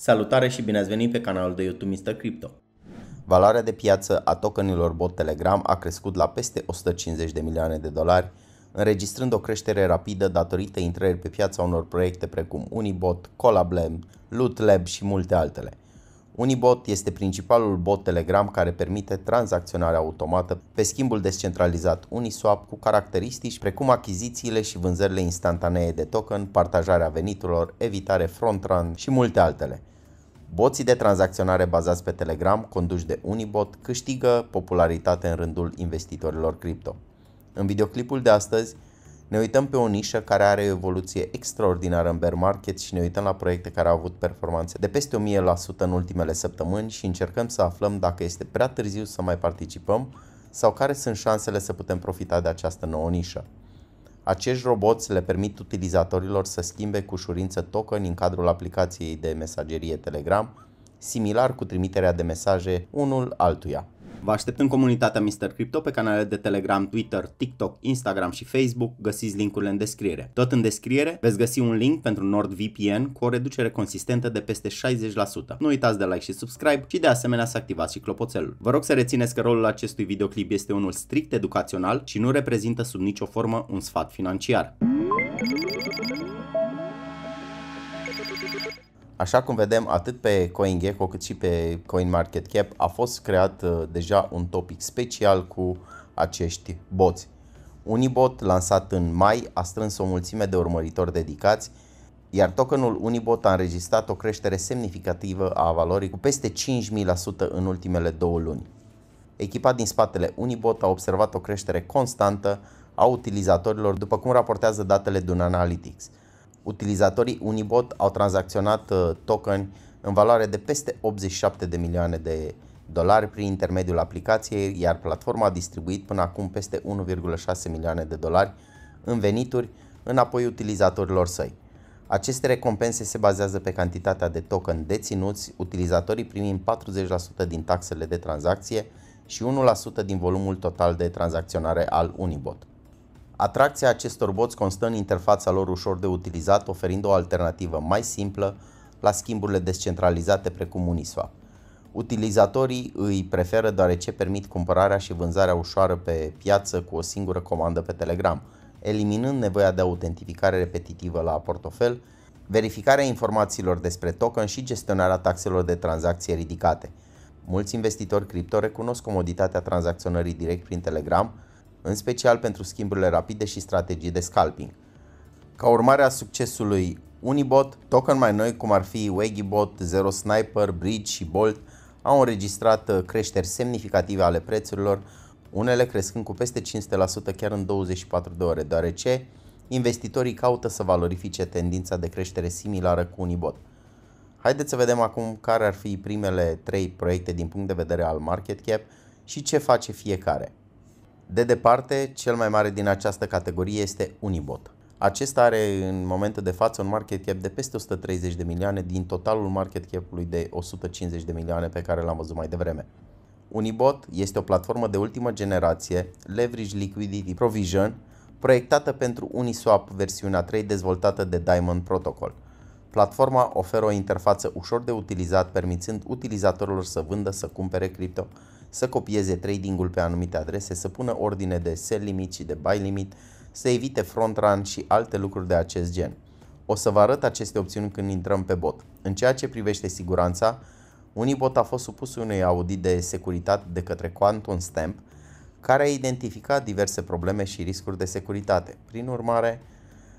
Salutare și bine ați venit pe canalul de YouTube Mr. Crypto. Valoarea de piață a tokenilor bot Telegram a crescut la peste 150 de milioane de dolari, înregistrând o creștere rapidă datorită intrării pe piața unor proiecte precum Unibot, Colablem, LootLab și multe altele. Unibot este principalul bot Telegram care permite tranzacționarea automată pe schimbul descentralizat Uniswap cu caracteristici precum achizițiile și vânzările instantanee de token, partajarea veniturilor, evitare front-run și multe altele. Boții de tranzacționare bazați pe Telegram, conduși de Unibot, câștigă popularitate în rândul investitorilor cripto. În videoclipul de astăzi ne uităm pe o nișă care are o evoluție extraordinară în bear market și ne uităm la proiecte care au avut performanțe de peste 1000% în ultimele săptămâni și încercăm să aflăm dacă este prea târziu să mai participăm sau care sunt șansele să putem profita de această nouă nișă. Acești roboți le permit utilizatorilor să schimbe cu ușurință token în cadrul aplicației de mesagerie Telegram, similar cu trimiterea de mesaje unul altuia. Vă aștept în comunitatea Mr. Crypto pe canalele de Telegram, Twitter, TikTok, Instagram și Facebook. Găsiți linkurile în descriere. Tot în descriere veți găsi un link pentru NordVPN cu o reducere consistentă de peste 60%. Nu uitați de like și subscribe și de asemenea să activați și clopoțelul. Vă rog să rețineți că rolul acestui videoclip este unul strict educațional și nu reprezintă sub nicio formă un sfat financiar. Așa cum vedem, atât pe CoinGecko cât și pe CoinMarketCap a fost creat uh, deja un topic special cu acești boți. Unibot, lansat în mai, a strâns o mulțime de urmăritori dedicați, iar tokenul Unibot a înregistrat o creștere semnificativă a valorii cu peste 5.000% în ultimele două luni. Echipa din spatele Unibot a observat o creștere constantă a utilizatorilor, după cum raportează datele Dun Analytics – utilizatorii Unibot au tranzacționat uh, token în valoare de peste 87 de milioane de dolari prin intermediul aplicației, iar platforma a distribuit până acum peste 1,6 milioane de dolari în venituri înapoi utilizatorilor săi. Aceste recompense se bazează pe cantitatea de token deținuți, utilizatorii primind 40% din taxele de tranzacție și 1% din volumul total de tranzacționare al Unibot. Atracția acestor boți constă în interfața lor ușor de utilizat, oferind o alternativă mai simplă la schimburile descentralizate precum Uniswap. Utilizatorii îi preferă deoarece permit cumpărarea și vânzarea ușoară pe piață cu o singură comandă pe Telegram, eliminând nevoia de autentificare repetitivă la portofel, verificarea informațiilor despre token și gestionarea taxelor de tranzacție ridicate. Mulți investitori cripto recunosc comoditatea tranzacționării direct prin Telegram, în special pentru schimburile rapide și strategii de scalping. Ca urmare a succesului Unibot, token mai noi cum ar fi Wagibot, Zero Sniper, Bridge și Bolt au înregistrat uh, creșteri semnificative ale prețurilor, unele crescând cu peste 500% chiar în 24 de ore, deoarece investitorii caută să valorifice tendința de creștere similară cu Unibot. Haideți să vedem acum care ar fi primele trei proiecte din punct de vedere al market cap și ce face fiecare. De departe, cel mai mare din această categorie este Unibot. Acesta are în momentul de față un market cap de peste 130 de milioane din totalul market cap-ului de 150 de milioane pe care l-am văzut mai devreme. Unibot este o platformă de ultimă generație, Leverage Liquidity Provision, proiectată pentru Uniswap versiunea 3 dezvoltată de Diamond Protocol. Platforma oferă o interfață ușor de utilizat, permițând utilizatorilor să vândă, să cumpere cripto, să copieze trading-ul pe anumite adrese, să pună ordine de sell limit și de buy limit, să evite front run și alte lucruri de acest gen. O să vă arăt aceste opțiuni când intrăm pe bot. În ceea ce privește siguranța, Unibot a fost supus unui audit de securitate de către Quantum Stamp, care a identificat diverse probleme și riscuri de securitate. Prin urmare,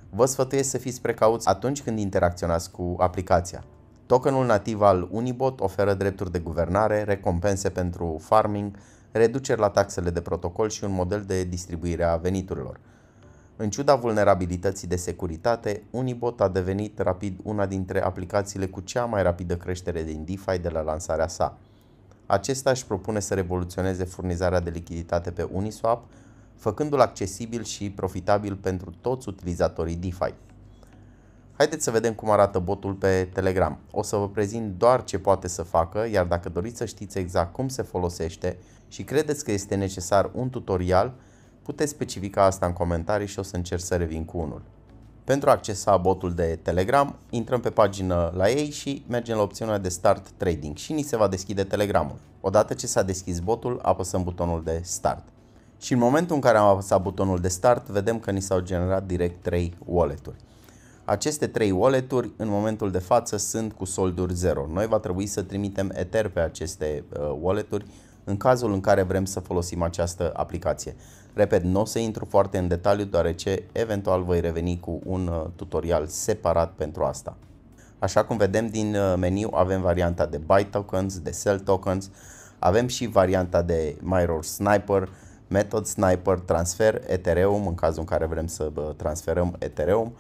vă sfătuiesc să fiți precauți atunci când interacționați cu aplicația. Tokenul nativ al Unibot oferă drepturi de guvernare, recompense pentru farming, reduceri la taxele de protocol și un model de distribuire a veniturilor. În ciuda vulnerabilității de securitate, Unibot a devenit rapid una dintre aplicațiile cu cea mai rapidă creștere din DeFi de la lansarea sa. Acesta își propune să revoluționeze furnizarea de lichiditate pe Uniswap, făcându-l accesibil și profitabil pentru toți utilizatorii DeFi. Haideți să vedem cum arată botul pe Telegram. O să vă prezint doar ce poate să facă, iar dacă doriți să știți exact cum se folosește și credeți că este necesar un tutorial, puteți specifica asta în comentarii și o să încerc să revin cu unul. Pentru a accesa botul de Telegram, intrăm pe pagină la ei și mergem la opțiunea de Start Trading și ni se va deschide Telegramul. Odată ce s-a deschis botul, apăsăm butonul de Start. Și în momentul în care am apăsat butonul de Start, vedem că ni s-au generat direct 3 wallet-uri. Aceste trei wallet-uri în momentul de față sunt cu solduri 0. Noi va trebui să trimitem Ether pe aceste uh, wallet-uri în cazul în care vrem să folosim această aplicație. Repet, nu o să intru foarte în detaliu deoarece eventual voi reveni cu un uh, tutorial separat pentru asta. Așa cum vedem din uh, meniu avem varianta de buy tokens, de sell tokens, avem și varianta de Mirror Sniper, Method Sniper, transfer Ethereum în cazul în care vrem să transferăm Ethereum,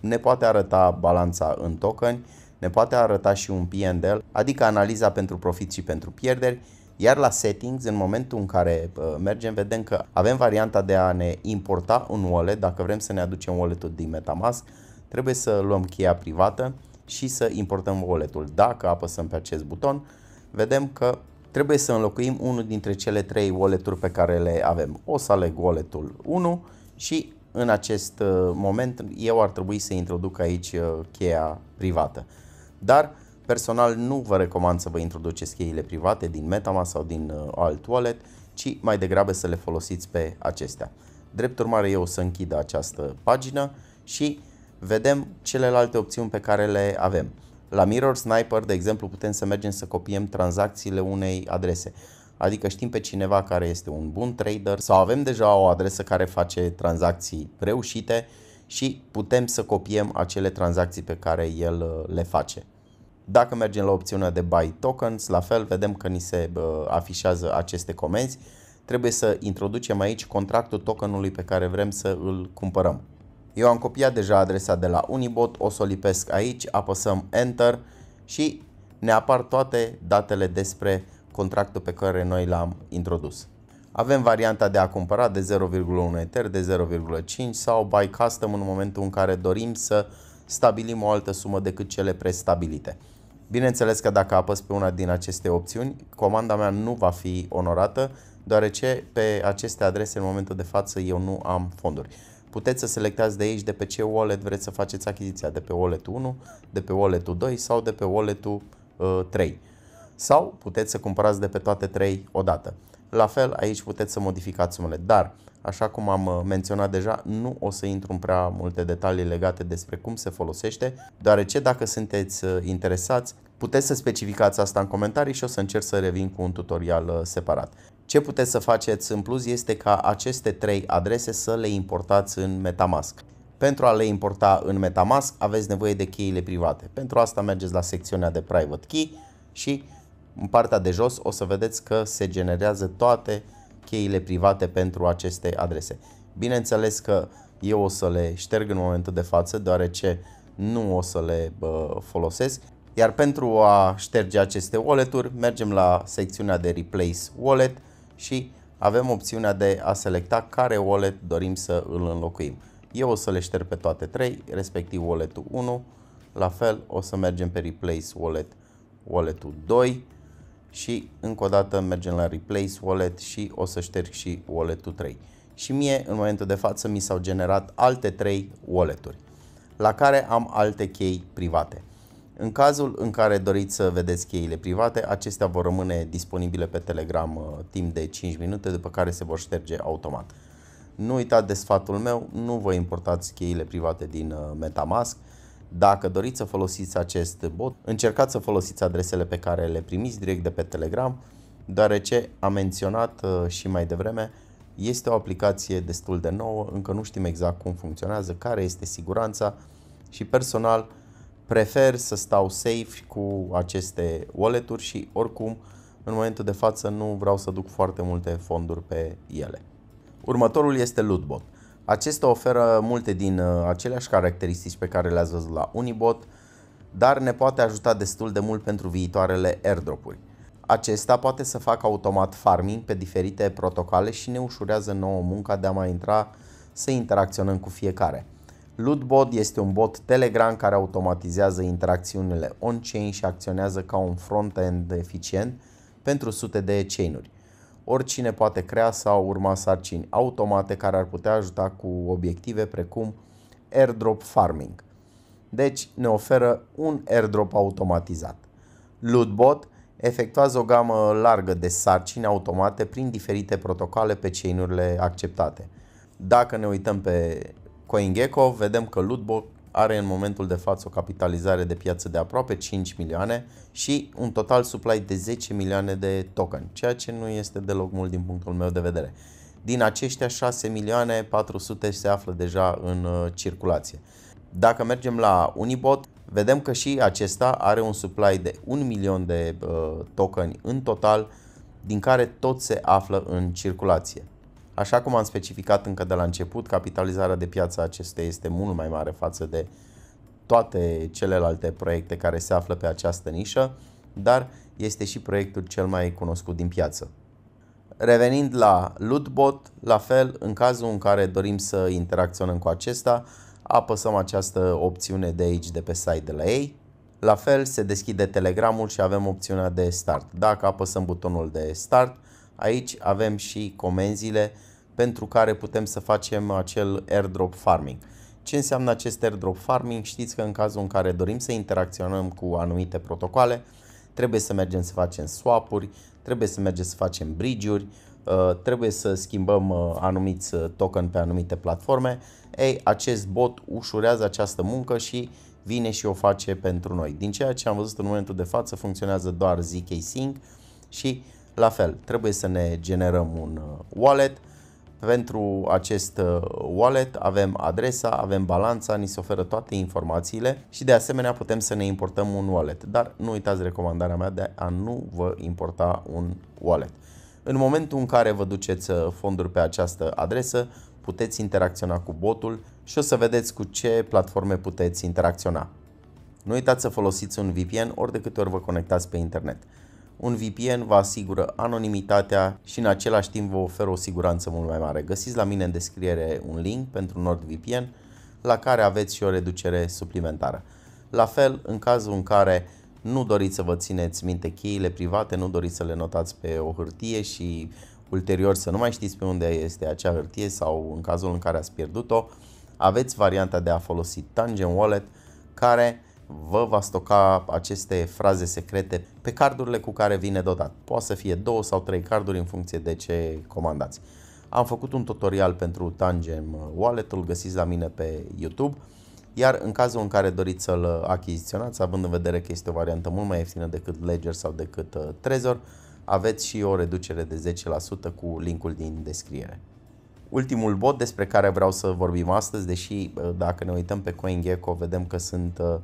ne poate arăta balanța în token, ne poate arăta și un P&L, adică analiza pentru profit și pentru pierderi, iar la settings, în momentul în care uh, mergem, vedem că avem varianta de a ne importa un wallet, dacă vrem să ne aducem wallet-ul din Metamask, trebuie să luăm cheia privată și să importăm wallet-ul. Dacă apăsăm pe acest buton, vedem că trebuie să înlocuim unul dintre cele trei wallet-uri pe care le avem. O să aleg wallet-ul 1 și în acest uh, moment eu ar trebui să introduc aici uh, cheia privată. Dar personal nu vă recomand să vă introduceți cheile private din Metamask sau din uh, alt wallet, ci mai degrabă să le folosiți pe acestea. Drept urmare eu o să închid această pagină și vedem celelalte opțiuni pe care le avem. La Mirror Sniper, de exemplu, putem să mergem să copiem tranzacțiile unei adrese adică știm pe cineva care este un bun trader sau avem deja o adresă care face tranzacții reușite și putem să copiem acele tranzacții pe care el uh, le face. Dacă mergem la opțiunea de Buy Tokens, la fel vedem că ni se uh, afișează aceste comenzi. Trebuie să introducem aici contractul tokenului pe care vrem să îl cumpărăm. Eu am copiat deja adresa de la Unibot, o să o lipesc aici, apăsăm Enter și ne apar toate datele despre contractul pe care noi l-am introdus. Avem varianta de a cumpăra de 0,1 Ether, de 0,5 sau buy custom în momentul în care dorim să stabilim o altă sumă decât cele prestabilite. Bineînțeles că dacă apăs pe una din aceste opțiuni, comanda mea nu va fi onorată, deoarece pe aceste adrese în momentul de față eu nu am fonduri. Puteți să selectați de aici de pe ce wallet vreți să faceți achiziția, de pe wallet 1, de pe wallet 2 sau de pe wallet uh, 3 sau puteți să cumpărați de pe toate trei odată. La fel, aici puteți să modificați sumele, dar Așa cum am uh, menționat deja, nu o să intru în prea multe detalii legate despre cum se folosește, deoarece dacă sunteți uh, interesați, puteți să specificați asta în comentarii și o să încerc să revin cu un tutorial uh, separat. Ce puteți să faceți în plus este ca aceste trei adrese să le importați în Metamask. Pentru a le importa în Metamask aveți nevoie de cheile private. Pentru asta mergeți la secțiunea de Private Key și în partea de jos o să vedeți că se generează toate cheile private pentru aceste adrese. Bineînțeles că eu o să le șterg în momentul de față, deoarece nu o să le bă, folosesc. Iar pentru a șterge aceste wallet-uri, mergem la secțiunea de Replace Wallet și avem opțiunea de a selecta care wallet dorim să îl înlocuim. Eu o să le șterg pe toate trei, respectiv wallet 1, la fel o să mergem pe Replace Wallet, wallet 2 și încă o dată mergem la Replace Wallet și o să șterg și wallet-ul 3. Și mie, în momentul de față, mi s-au generat alte 3 wallet-uri, la care am alte chei private. În cazul în care doriți să vedeți cheile private, acestea vor rămâne disponibile pe Telegram uh, timp de 5 minute, după care se vor șterge automat. Nu uitați de sfatul meu, nu vă importați cheile private din uh, Metamask, dacă doriți să folosiți acest bot, încercați să folosiți adresele pe care le primiți direct de pe Telegram, deoarece am menționat uh, și mai devreme, este o aplicație destul de nouă, încă nu știm exact cum funcționează, care este siguranța și personal prefer să stau safe cu aceste wallet-uri și oricum în momentul de față nu vreau să duc foarte multe fonduri pe ele. Următorul este Lootbot. Acesta oferă multe din uh, aceleași caracteristici pe care le-ați văzut la Unibot, dar ne poate ajuta destul de mult pentru viitoarele airdrop-uri. Acesta poate să facă automat farming pe diferite protocoale și ne ușurează nouă munca de a mai intra să interacționăm cu fiecare. Lootbot este un bot Telegram care automatizează interacțiunile on-chain și acționează ca un front-end eficient pentru sute de chain-uri oricine poate crea sau urma sarcini automate care ar putea ajuta cu obiective precum airdrop farming. Deci ne oferă un airdrop automatizat. Lootbot efectuează o gamă largă de sarcini automate prin diferite protocoale pe chainurile acceptate. Dacă ne uităm pe CoinGecko, vedem că Lootbot are în momentul de față o capitalizare de piață de aproape 5 milioane și un total supply de 10 milioane de token, ceea ce nu este deloc mult din punctul meu de vedere. Din aceștia 6 milioane 400 se află deja în uh, circulație. Dacă mergem la Unibot, vedem că și acesta are un supply de 1 milion de uh, tokeni în total, din care tot se află în circulație. Așa cum am specificat încă de la început, capitalizarea de piață acestei este mult mai mare față de toate celelalte proiecte care se află pe această nișă, dar este și proiectul cel mai cunoscut din piață. Revenind la Lootbot, la fel, în cazul în care dorim să interacționăm cu acesta, apăsăm această opțiune de aici de pe site de la ei. La fel, se deschide Telegramul și avem opțiunea de Start. Dacă apăsăm butonul de Start, Aici avem și comenzile pentru care putem să facem acel airdrop farming. Ce înseamnă acest airdrop farming? Știți că în cazul în care dorim să interacționăm cu anumite protocoale, trebuie să mergem să facem swap-uri, trebuie să mergem să facem bridge-uri, uh, trebuie să schimbăm uh, anumiți uh, token pe anumite platforme. Ei, acest bot ușurează această muncă și vine și o face pentru noi. Din ceea ce am văzut în momentul de față, funcționează doar ZK Sync și la fel, trebuie să ne generăm un uh, wallet. Pentru acest uh, wallet avem adresa, avem balanța, ni se oferă toate informațiile și de asemenea putem să ne importăm un wallet. Dar nu uitați recomandarea mea de a nu vă importa un wallet. În momentul în care vă duceți uh, fonduri pe această adresă, puteți interacționa cu botul și o să vedeți cu ce platforme puteți interacționa. Nu uitați să folosiți un VPN ori de câte ori vă conectați pe internet un VPN vă asigură anonimitatea și în același timp vă oferă o siguranță mult mai mare. Găsiți la mine în descriere un link pentru NordVPN la care aveți și o reducere suplimentară. La fel, în cazul în care nu doriți să vă țineți minte cheile private, nu doriți să le notați pe o hârtie și ulterior să nu mai știți pe unde este acea hârtie sau în cazul în care ați pierdut-o, aveți varianta de a folosi Tangent Wallet care vă va stoca aceste fraze secrete pe cardurile cu care vine dotat. Poate să fie două sau trei carduri în funcție de ce comandați. Am făcut un tutorial pentru Tangem Wallet, îl găsiți la mine pe YouTube, iar în cazul în care doriți să-l achiziționați, având în vedere că este o variantă mult mai ieftină decât Ledger sau decât uh, Trezor, aveți și o reducere de 10% cu linkul din descriere. Ultimul bot despre care vreau să vorbim astăzi, deși uh, dacă ne uităm pe CoinGecko vedem că sunt uh,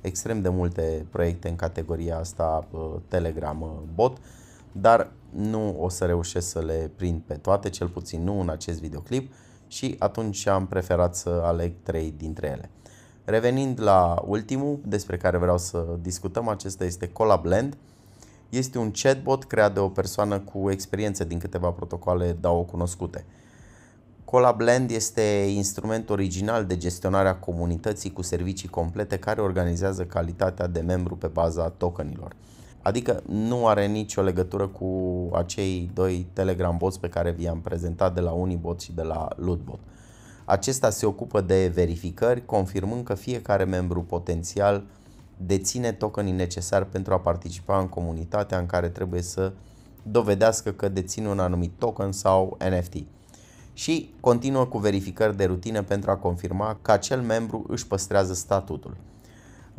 extrem de multe proiecte în categoria asta uh, Telegram uh, bot, dar nu o să reușesc să le prind pe toate, cel puțin nu în acest videoclip și atunci am preferat să aleg trei dintre ele. Revenind la ultimul despre care vreau să discutăm, acesta este Collabland. Este un chatbot creat de o persoană cu experiență din câteva protocoale dau cunoscute. Colabland este instrument original de gestionare a comunității cu servicii complete care organizează calitatea de membru pe baza tokenilor. Adică nu are nicio legătură cu acei doi Telegram bots pe care vi-am prezentat de la Unibot și de la Lootbot. Acesta se ocupă de verificări, confirmând că fiecare membru potențial deține tokenii necesari pentru a participa în comunitatea în care trebuie să dovedească că deține un anumit token sau NFT și continuă cu verificări de rutină pentru a confirma că acel membru își păstrează statutul.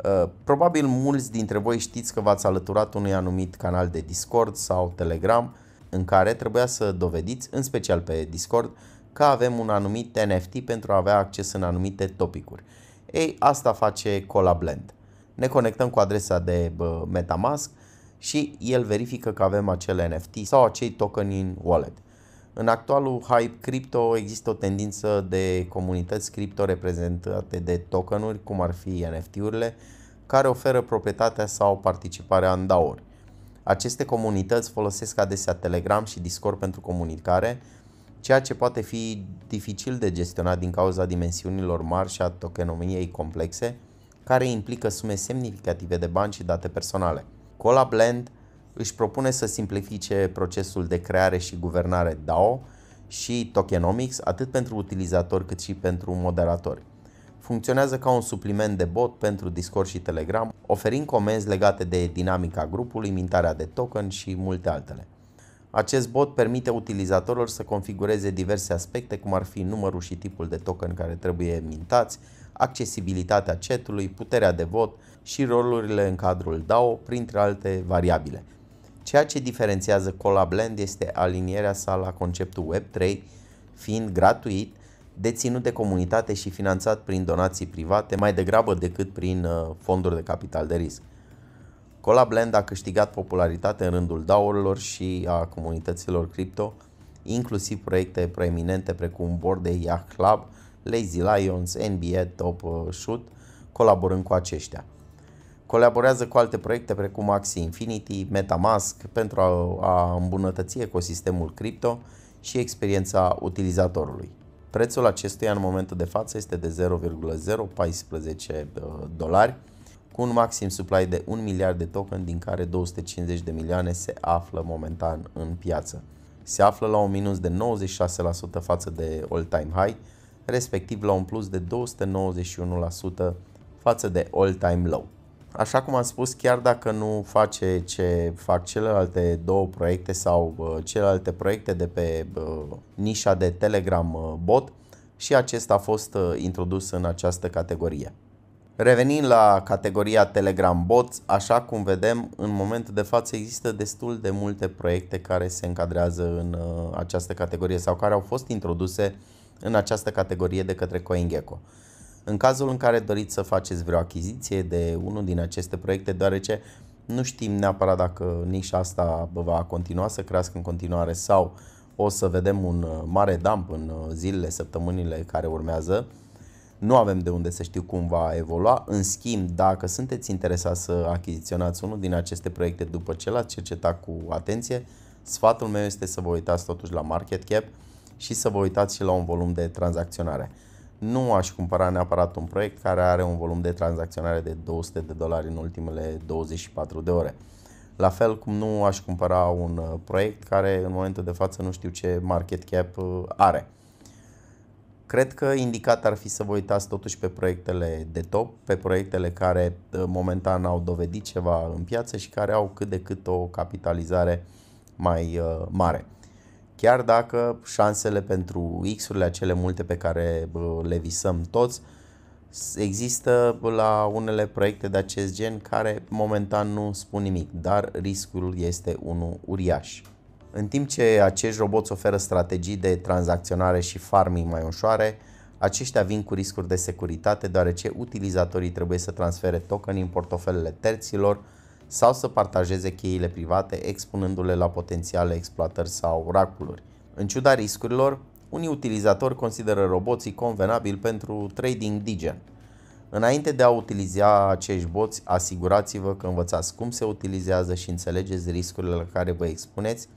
Uh, probabil mulți dintre voi știți că v-ați alăturat unui anumit canal de Discord sau Telegram în care trebuia să dovediți, în special pe Discord, că avem un anumit NFT pentru a avea acces în anumite topicuri. Ei, asta face Colablend. Ne conectăm cu adresa de MetaMask și el verifică că avem acel NFT sau acei token în wallet. În actualul hype cripto există o tendință de comunități cripto reprezentate de tokenuri, cum ar fi NFT-urile, care oferă proprietatea sau participarea în dao Aceste comunități folosesc adesea Telegram și Discord pentru comunicare, ceea ce poate fi dificil de gestionat din cauza dimensiunilor mari și a tokenomiei complexe, care implică sume semnificative de bani și date personale. Colabland își propune să simplifice procesul de creare și guvernare DAO și tokenomics atât pentru utilizatori cât și pentru moderatori. Funcționează ca un supliment de bot pentru Discord și Telegram, oferind comenzi legate de dinamica grupului, mintarea de token și multe altele. Acest bot permite utilizatorilor să configureze diverse aspecte, cum ar fi numărul și tipul de token care trebuie mintați, accesibilitatea chatului, puterea de vot și rolurile în cadrul DAO, printre alte variabile. Ceea ce diferențiază Colablend este alinierea sa la conceptul Web3, fiind gratuit, deținut de comunitate și finanțat prin donații private mai degrabă decât prin uh, fonduri de capital de risc. Colablend a câștigat popularitate în rândul daurilor și a comunităților cripto, inclusiv proiecte preeminente precum Board Yacht Club, Lazy Lions, NBA Top uh, Shoot, colaborând cu aceștia. Colaborează cu alte proiecte precum Axie Infinity, Metamask pentru a, a îmbunătăți ecosistemul cripto și experiența utilizatorului. Prețul acestuia în momentul de față este de 0,014 uh, dolari, cu un maxim supply de 1 miliard de token, din care 250 de milioane se află momentan în piață. Se află la un minus de 96% față de all-time high, respectiv la un plus de 291% față de all-time low așa cum am spus, chiar dacă nu face ce fac celelalte două proiecte sau uh, celelalte proiecte de pe uh, nișa de Telegram uh, bot, și acesta a fost uh, introdus în această categorie. Revenind la categoria Telegram Bots, așa cum vedem, în momentul de față există destul de multe proiecte care se încadrează în uh, această categorie sau care au fost introduse în această categorie de către CoinGecko. În cazul în care doriți să faceți vreo achiziție de unul din aceste proiecte, deoarece nu știm neapărat dacă nișa asta va continua să crească în continuare sau o să vedem un uh, mare dump în uh, zilele, săptămânile care urmează. Nu avem de unde să știu cum va evolua. În schimb, dacă sunteți interesați să achiziționați unul din aceste proiecte după ce l-ați cercetat cu atenție, sfatul meu este să vă uitați totuși la market cap și să vă uitați și la un volum de tranzacționare nu aș cumpăra neapărat un proiect care are un volum de tranzacționare de 200 de dolari în ultimele 24 de ore. La fel cum nu aș cumpăra un uh, proiect care în momentul de față nu știu ce market cap uh, are. Cred că indicat ar fi să vă uitați totuși pe proiectele de top, pe proiectele care uh, momentan au dovedit ceva în piață și care au cât de cât o capitalizare mai mare. Chiar dacă șansele pentru X-urile acele multe pe care le visăm toți, există la unele proiecte de acest gen care momentan nu spun nimic, dar riscul este unul uriaș. În timp ce acești roboți oferă strategii de tranzacționare și farming mai ușoare, aceștia vin cu riscuri de securitate deoarece utilizatorii trebuie să transfere tokeni în portofelele terților, sau să partajeze cheile private expunându-le la potențiale exploatări sau oraculuri. În ciuda riscurilor, unii utilizatori consideră roboții convenabil pentru trading digen. Înainte de a utiliza acești boți, asigurați-vă că învățați cum se utilizează și înțelegeți riscurile la care vă expuneți,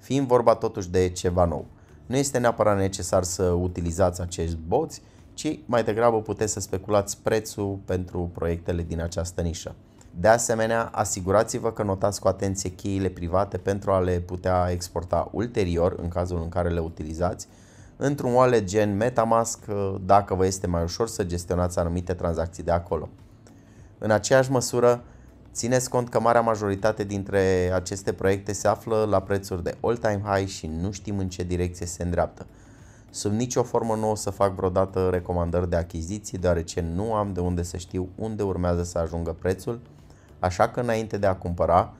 fiind vorba totuși de ceva nou. Nu este neapărat necesar să utilizați acești boți, ci mai degrabă puteți să speculați prețul pentru proiectele din această nișă. De asemenea, asigurați-vă că notați cu atenție cheile private pentru a le putea exporta ulterior, în cazul în care le utilizați, într-un wallet gen Metamask, ă, dacă vă este mai ușor să gestionați anumite tranzacții de acolo. În aceeași măsură, țineți cont că marea majoritate dintre aceste proiecte se află la prețuri de all-time high și nu știm în ce direcție se îndreaptă. Sub nicio formă nu o să fac vreodată recomandări de achiziții, deoarece nu am de unde să știu unde urmează să ajungă prețul Așa că înainte de a cumpăra,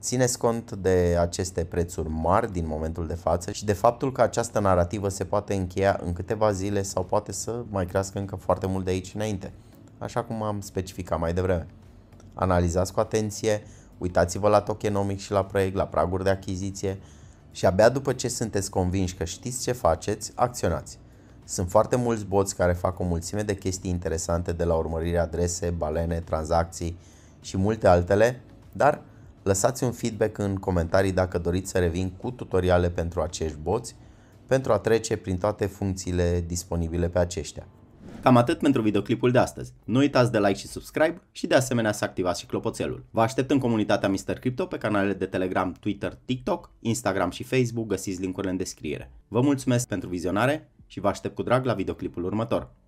țineți cont de aceste prețuri mari din momentul de față și de faptul că această narrativă se poate încheia în câteva zile sau poate să mai crească încă foarte mult de aici înainte, așa cum am specificat mai devreme. Analizați cu atenție, uitați-vă la tokenomic și la proiect, la praguri de achiziție și abia după ce sunteți convinși că știți ce faceți, acționați. Sunt foarte mulți boți care fac o mulțime de chestii interesante de la urmărire adrese, balene, tranzacții, și multe altele, dar lăsați un feedback în comentarii dacă doriți să revin cu tutoriale pentru acești boți pentru a trece prin toate funcțiile disponibile pe aceștia. Cam atât pentru videoclipul de astăzi. Nu uitați de like și subscribe și de asemenea să activați și clopoțelul. Vă aștept în comunitatea Mr. Crypto pe canalele de Telegram, Twitter, TikTok, Instagram și Facebook, găsiți linkurile în descriere. Vă mulțumesc pentru vizionare și vă aștept cu drag la videoclipul următor.